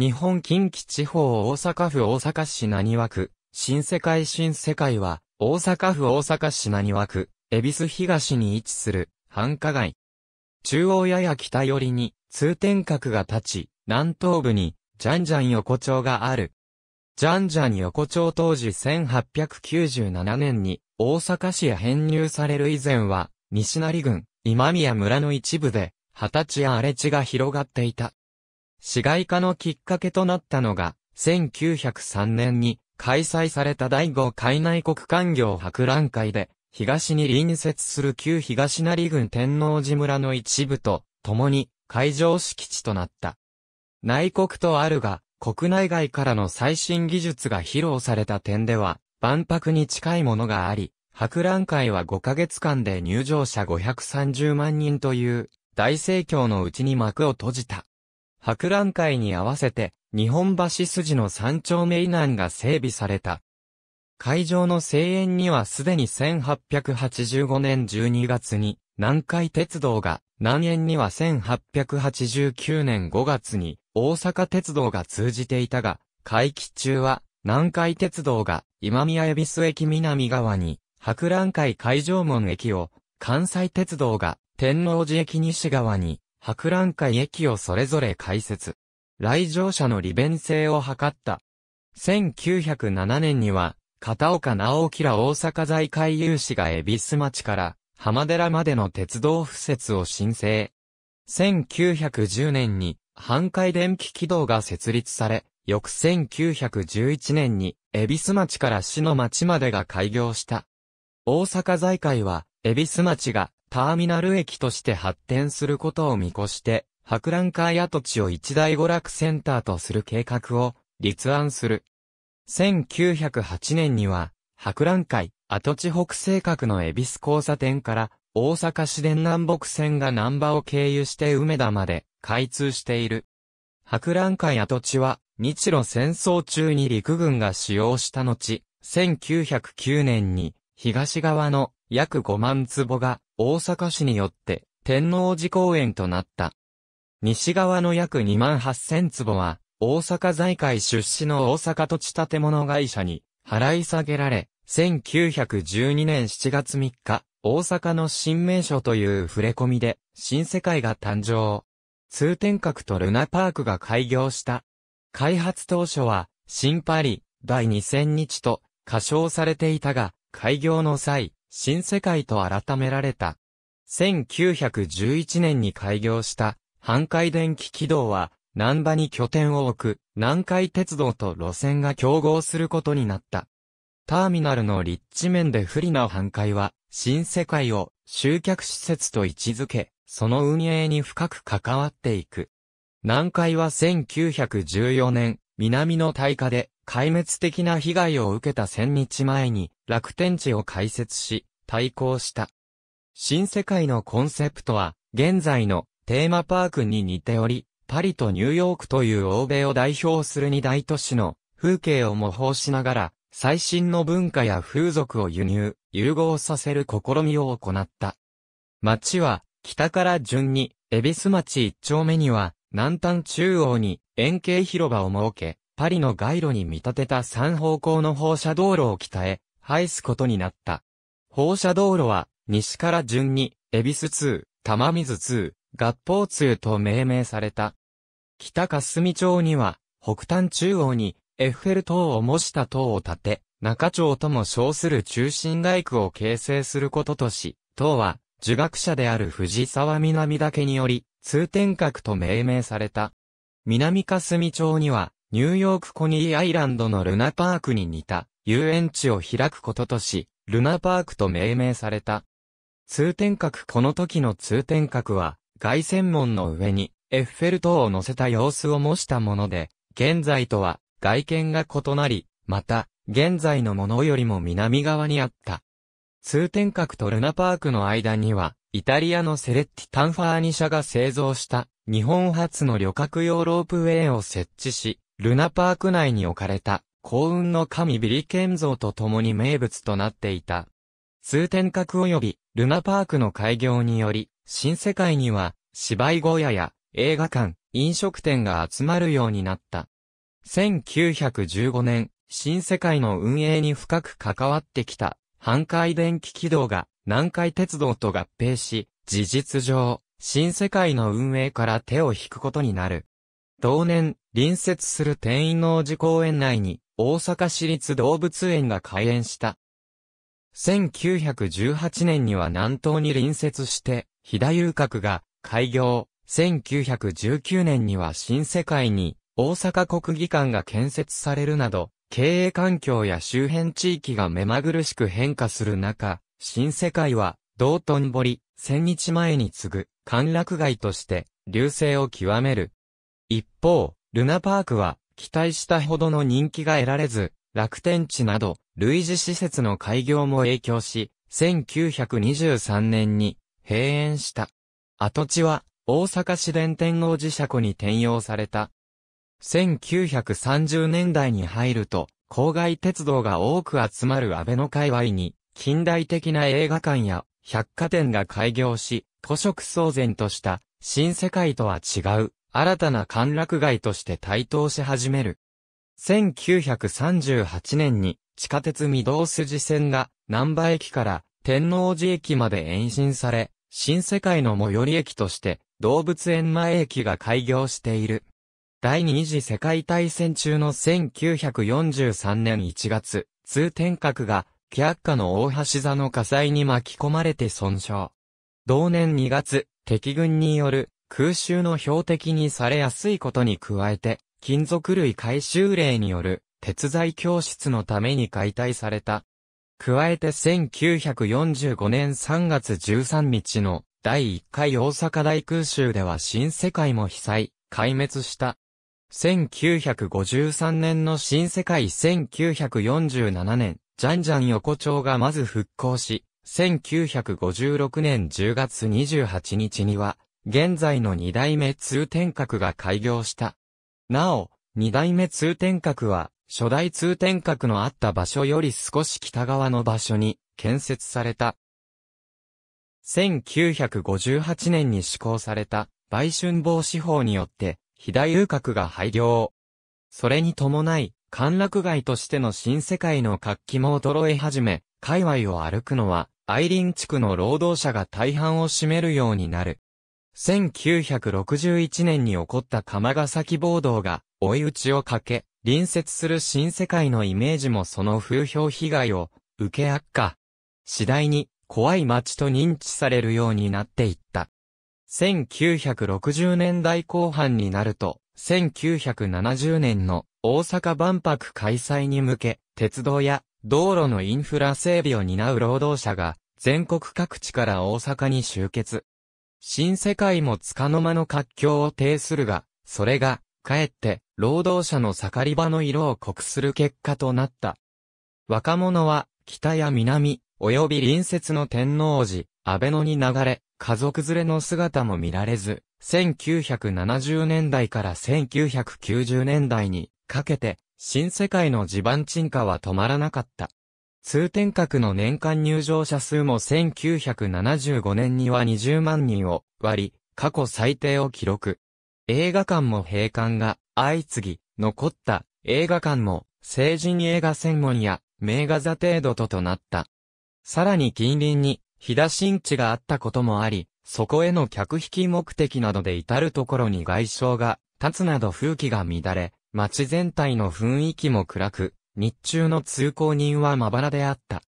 日本近畿地方大阪府大阪市浪速区、新世界新世界は、大阪府大阪市浪速区、恵比寿東に位置する、繁華街。中央やや北寄りに、通天閣が立ち、南東部に、ジャンジャン横丁がある。ジャンジャン横丁当時1897年に、大阪市へ編入される以前は、西成郡、今宮村の一部で、二十歳や荒れ地が広がっていた。市街化のきっかけとなったのが、1903年に開催された第5海内国官業博覧会で、東に隣接する旧東成郡天王寺村の一部と、共に会場敷地となった。内国とあるが、国内外からの最新技術が披露された点では、万博に近いものがあり、博覧会は5ヶ月間で入場者530万人という、大盛況のうちに幕を閉じた。博覧会に合わせて、日本橋筋の三丁目以南が整備された。会場の声援にはすでに1885年12月に南海鉄道が、南園には1889年5月に大阪鉄道が通じていたが、会期中は南海鉄道が今宮恵比寿駅南側に博覧会会場門駅を、関西鉄道が天王寺駅西側に博覧会駅をそれぞれ開設。来場者の利便性を図った。1907年には、片岡直樹ら大阪財界有志が恵比寿町から浜寺までの鉄道敷設を申請。1910年に、半海電気軌道が設立され、翌1911年に、恵比寿町から市の町までが開業した。大阪財界は、恵比寿町がターミナル駅として発展することを見越して、博覧会跡地を一大娯楽センターとする計画を立案する。1908年には、博覧会跡地北西角の恵比寿交差点から大阪市電南北線が南波を経由して梅田まで開通している。博覧会跡地は日露戦争中に陸軍が使用した後、1909年に東側の約5万坪が大阪市によって天王寺公園となった。西側の約2万8000坪は、大阪財界出資の大阪土地建物会社に払い下げられ、1912年7月3日、大阪の新名所という触れ込みで、新世界が誕生。通天閣とルナパークが開業した。開発当初は、新パリ、第2000日と、仮称されていたが、開業の際、新世界と改められた。1911年に開業した半海電気軌道は南波に拠点を置く南海鉄道と路線が競合することになった。ターミナルの立地面で不利な半海は新世界を集客施設と位置づけ、その運営に深く関わっていく。南海は1914年南の大火で壊滅的な被害を受けた千日前に楽天地を開設し、対抗した。新世界のコンセプトは、現在のテーマパークに似ており、パリとニューヨークという欧米を代表する二大都市の風景を模倣しながら、最新の文化や風俗を輸入、融合させる試みを行った。街は、北から順に、恵比寿町一丁目には、南端中央に円形広場を設け、パリの街路に見立てた3方向の放射道路を北へ、廃すことになった。放射道路は、西から順に、エビス通、玉水通、合法通と命名された。北霞町には、北端中央に、エッフェル塔を模した塔を建て、中町とも称する中心街区を形成することとし、塔は、儒学者である藤沢南岳により、通天閣と命名された。南霞町には、ニューヨークコニーアイランドのルナパークに似た遊園地を開くこととし、ルナパークと命名された。通天閣この時の通天閣は、凱旋門の上にエッフェル塔を乗せた様子を模したもので、現在とは外見が異なり、また、現在のものよりも南側にあった。通天閣とルナパークの間には、イタリアのセレッティ・タンファーニ社が製造した日本初の旅客用ロープウェイを設置し、ルナパーク内に置かれた幸運の神ビリケン像と共に名物となっていた。通天閣及びルナパークの開業により、新世界には芝居小屋や映画館、飲食店が集まるようになった。1915年、新世界の運営に深く関わってきた半回電気軌道が南海鉄道と合併し、事実上、新世界の運営から手を引くことになる。同年、隣接する天員王寺公園内に、大阪市立動物園が開園した。1918年には南東に隣接して、飛騨遊郭が開業。1919年には新世界に、大阪国技館が建設されるなど、経営環境や周辺地域が目まぐるしく変化する中、新世界は、道頓堀、千日前に次ぐ、歓楽街として、流星を極める。一方、ルナパークは、期待したほどの人気が得られず、楽天地など、類似施設の開業も影響し、1923年に、閉園した。跡地は、大阪市電天王寺車庫に転用された、1930年代に入ると、郊外鉄道が多く集まる安倍の界隈に、近代的な映画館や百貨店が開業し、古色騒然とした新世界とは違う新たな歓楽街として台頭し始める。1938年に地下鉄御堂筋線が南波駅から天王寺駅まで延伸され、新世界の最寄り駅として動物園前駅が開業している。第二次世界大戦中の1943年1月、通天閣が、キャッカの大橋座の火災に巻き込まれて損傷。同年2月、敵軍による空襲の標的にされやすいことに加えて、金属類回収令による鉄材教室のために解体された。加えて1945年3月13日の第1回大阪大空襲では新世界も被災、壊滅した。1953年の新世界1947年、ジャンジャン横丁がまず復興し、1956年10月28日には、現在の二代目通天閣が開業した。なお、二代目通天閣は、初代通天閣のあった場所より少し北側の場所に建設された。1958年に施行された売春防止法によって、肥大遊郭が廃業。それに伴い、歓楽街としての新世界の活気も衰え始め、界隈を歩くのは、アイリン地区の労働者が大半を占めるようになる。1961年に起こった釜ヶ崎暴動が追い打ちをかけ、隣接する新世界のイメージもその風評被害を受け悪化。次第に怖い街と認知されるようになっていった。1960年代後半になると、1970年の大阪万博開催に向け、鉄道や道路のインフラ整備を担う労働者が全国各地から大阪に集結。新世界もつかの間の活況を呈するが、それが、かえって、労働者の盛り場の色を濃くする結果となった。若者は、北や南、及び隣接の天王寺、安倍野に流れ、家族連れの姿も見られず、1970年代から1990年代にかけて、新世界の地盤沈下は止まらなかった。通天閣の年間入場者数も1975年には20万人を割り、過去最低を記録。映画館も閉館が相次ぎ、残った映画館も成人映画専門や名画座程度ととなった。さらに近隣に飛騨新地があったこともあり、そこへの客引き目的などで至るところに外傷が立つなど風紀が乱れ、街全体の雰囲気も暗く、日中の通行人はまばらであった。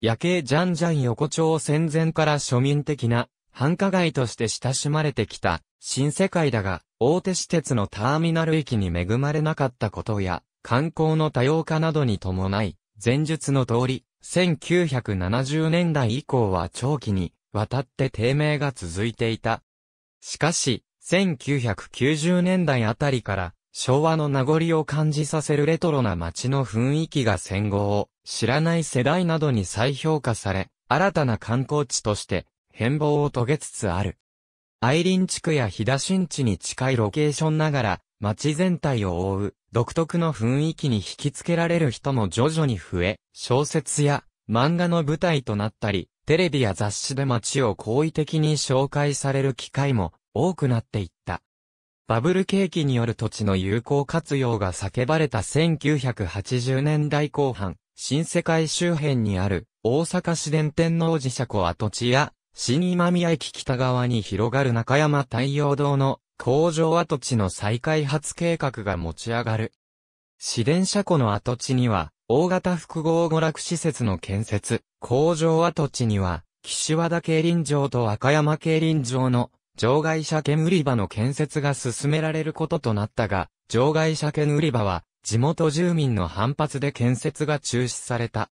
夜景ジャンジャン横丁戦前から庶民的な繁華街として親しまれてきた新世界だが、大手私鉄のターミナル駅に恵まれなかったことや、観光の多様化などに伴い、前述の通り、1970年代以降は長期にわたって低迷が続いていた。しかし、1990年代あたりから昭和の名残を感じさせるレトロな街の雰囲気が戦後を知らない世代などに再評価され、新たな観光地として変貌を遂げつつある。アイリン地区や飛騨新地に近いロケーションながら、街全体を覆う独特の雰囲気に引きつけられる人も徐々に増え、小説や漫画の舞台となったり、テレビや雑誌で街を好意的に紹介される機会も多くなっていった。バブル景気による土地の有効活用が叫ばれた1980年代後半、新世界周辺にある大阪市電天皇寺車庫跡地や新今宮駅北側に広がる中山太陽堂の工場跡地の再開発計画が持ち上がる。市電車庫の跡地には、大型複合娯楽施設の建設、工場跡地には、岸和田競輪場と和歌山競輪場の場外車券売り場の建設が進められることとなったが、場外車券売り場は地元住民の反発で建設が中止された。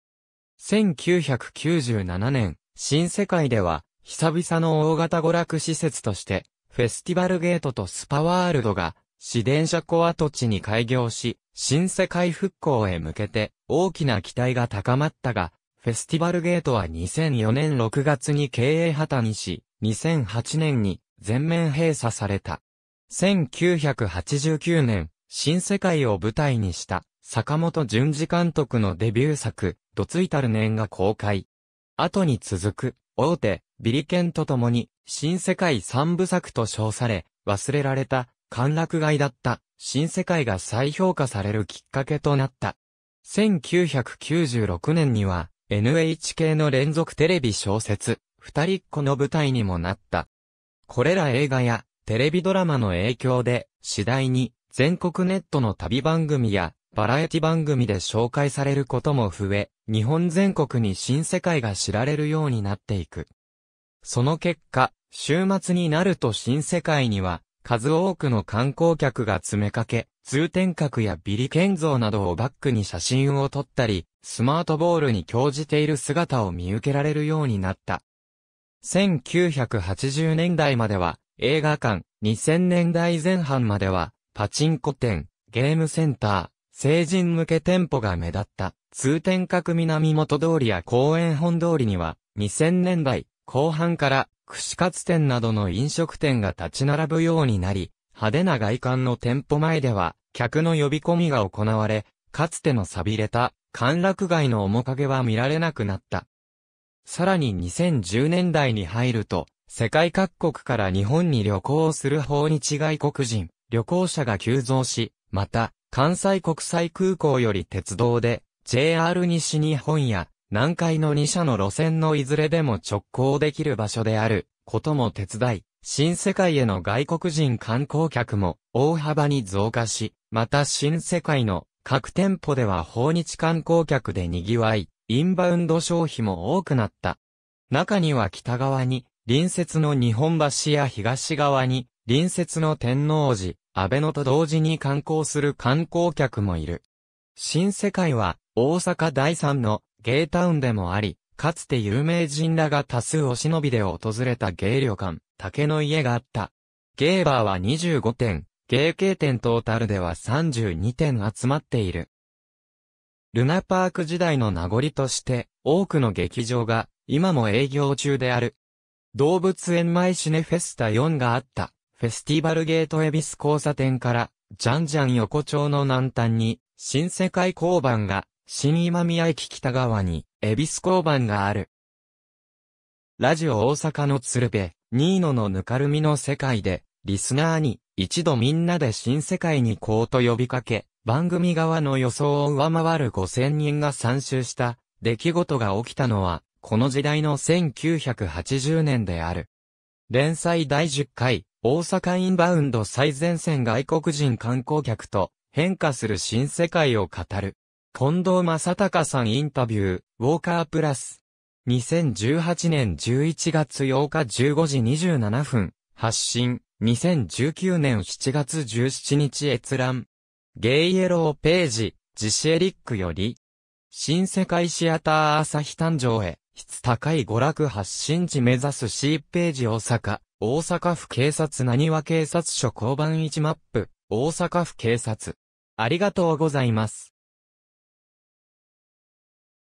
1997年、新世界では久々の大型娯楽施設としてフェスティバルゲートとスパワールドが、市電車庫跡地に開業し、新世界復興へ向けて、大きな期待が高まったが、フェスティバルゲートは2004年6月に経営破綻し、2008年に全面閉鎖された。1989年、新世界を舞台にした、坂本淳二監督のデビュー作、ドツイたる年が公開。後に続く、大手、ビリケンと共に、新世界三部作と称され、忘れられた、歓楽街だった、新世界が再評価されるきっかけとなった。1996年には、NHK の連続テレビ小説、二人っ子の舞台にもなった。これら映画や、テレビドラマの影響で、次第に、全国ネットの旅番組や、バラエティ番組で紹介されることも増え、日本全国に新世界が知られるようになっていく。その結果、週末になると新世界には、数多くの観光客が詰めかけ、通天閣やビリケン像などをバックに写真を撮ったり、スマートボールに興じている姿を見受けられるようになった。1980年代までは映画館、2000年代前半まではパチンコ店、ゲームセンター、成人向け店舗が目立った。通天閣南元通りや公園本通りには2000年代、後半から串カツ店などの飲食店が立ち並ぶようになり、派手な外観の店舗前では客の呼び込みが行われ、かつての錆びれた歓楽街の面影は見られなくなった。さらに2010年代に入ると、世界各国から日本に旅行をする訪日外国人、旅行者が急増し、また、関西国際空港より鉄道で、JR 西日本や南海の2社の路線のいずれでも直行できる場所であることも手伝い、新世界への外国人観光客も大幅に増加し、また新世界の各店舗では訪日観光客で賑わい、インバウンド消費も多くなった。中には北側に、隣接の日本橋や東側に、隣接の天王寺、安倍野と同時に観光する観光客もいる。新世界は、大阪第3のゲイタウンでもあり、かつて有名人らが多数お忍びで訪れた芸旅館、竹の家があった。ゲーバーは25点、芸系店トータルでは32点集まっている。ルナパーク時代の名残として、多くの劇場が、今も営業中である。動物園前シネフェスタ4があった、フェスティバルゲートエビス交差点から、ジャンジャン横丁の南端に、新世界交番が、新今宮駅北側に、恵比寿交番がある。ラジオ大阪の鶴瓶、ニーノのぬかるみの世界で、リスナーに、一度みんなで新世界に行こうと呼びかけ、番組側の予想を上回る5000人が参集した、出来事が起きたのは、この時代の1980年である。連載第10回、大阪インバウンド最前線外国人観光客と、変化する新世界を語る。近藤正隆さんインタビュー、ウォーカープラス。2018年11月8日15時27分、発信、2019年7月17日閲覧。ゲイエローページ、ジシエリックより、新世界シアター朝日誕生へ、質高い娯楽発信地目指す C ページ大阪、大阪府警察何和警察署交番1マップ、大阪府警察。ありがとうございます。